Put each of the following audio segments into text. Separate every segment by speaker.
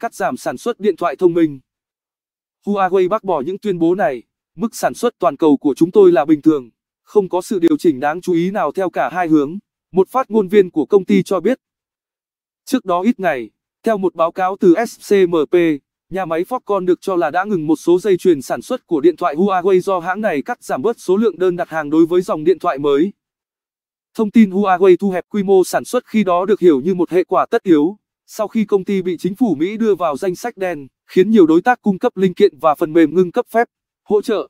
Speaker 1: cắt giảm sản xuất điện thoại thông minh. Huawei bác bỏ những tuyên bố này, mức sản xuất toàn cầu của chúng tôi là bình thường, không có sự điều chỉnh đáng chú ý nào theo cả hai hướng, một phát ngôn viên của công ty cho biết. Trước đó ít ngày, theo một báo cáo từ SCMP, nhà máy Foxconn được cho là đã ngừng một số dây chuyền sản xuất của điện thoại Huawei do hãng này cắt giảm bớt số lượng đơn đặt hàng đối với dòng điện thoại mới. Thông tin Huawei thu hẹp quy mô sản xuất khi đó được hiểu như một hệ quả tất yếu. Sau khi công ty bị chính phủ Mỹ đưa vào danh sách đen, khiến nhiều đối tác cung cấp linh kiện và phần mềm ngưng cấp phép, hỗ trợ.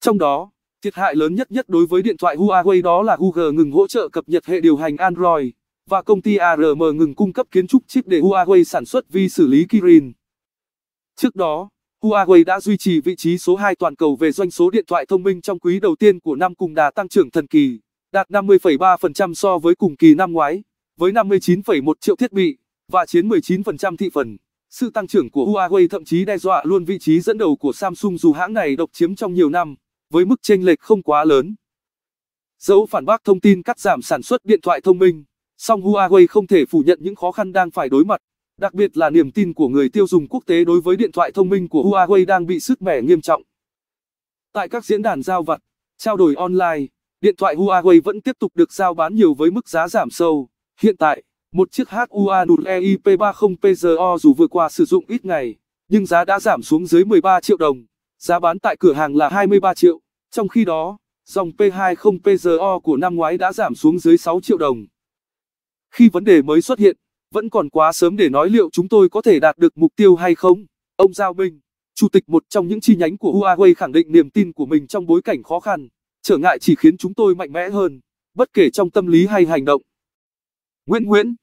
Speaker 1: Trong đó, thiệt hại lớn nhất nhất đối với điện thoại Huawei đó là Google ngừng hỗ trợ cập nhật hệ điều hành Android và công ty ARM ngừng cung cấp kiến trúc chip để Huawei sản xuất vi xử lý Kirin. Trước đó, Huawei đã duy trì vị trí số 2 toàn cầu về doanh số điện thoại thông minh trong quý đầu tiên của năm cùng đà tăng trưởng thần kỳ, đạt 50,3% so với cùng kỳ năm ngoái, với 59,1 triệu thiết bị và chiếm 19% thị phần. Sự tăng trưởng của Huawei thậm chí đe dọa luôn vị trí dẫn đầu của Samsung dù hãng này độc chiếm trong nhiều năm, với mức chênh lệch không quá lớn. Dẫu phản bác thông tin cắt giảm sản xuất điện thoại thông minh, song Huawei không thể phủ nhận những khó khăn đang phải đối mặt, đặc biệt là niềm tin của người tiêu dùng quốc tế đối với điện thoại thông minh của Huawei đang bị sứt mẻ nghiêm trọng. Tại các diễn đàn giao vặt, trao đổi online, điện thoại Huawei vẫn tiếp tục được giao bán nhiều với mức giá giảm sâu. Hiện tại, một chiếc HUA Nurei P30 PZO dù vừa qua sử dụng ít ngày, nhưng giá đã giảm xuống dưới 13 triệu đồng, giá bán tại cửa hàng là 23 triệu. Trong khi đó, dòng P20 PZO của năm ngoái đã giảm xuống dưới 6 triệu đồng. Khi vấn đề mới xuất hiện, vẫn còn quá sớm để nói liệu chúng tôi có thể đạt được mục tiêu hay không. Ông Giao Minh, chủ tịch một trong những chi nhánh của Huawei khẳng định niềm tin của mình trong bối cảnh khó khăn, trở ngại chỉ khiến chúng tôi mạnh mẽ hơn, bất kể trong tâm lý hay hành động. Nguyễn Nguyễn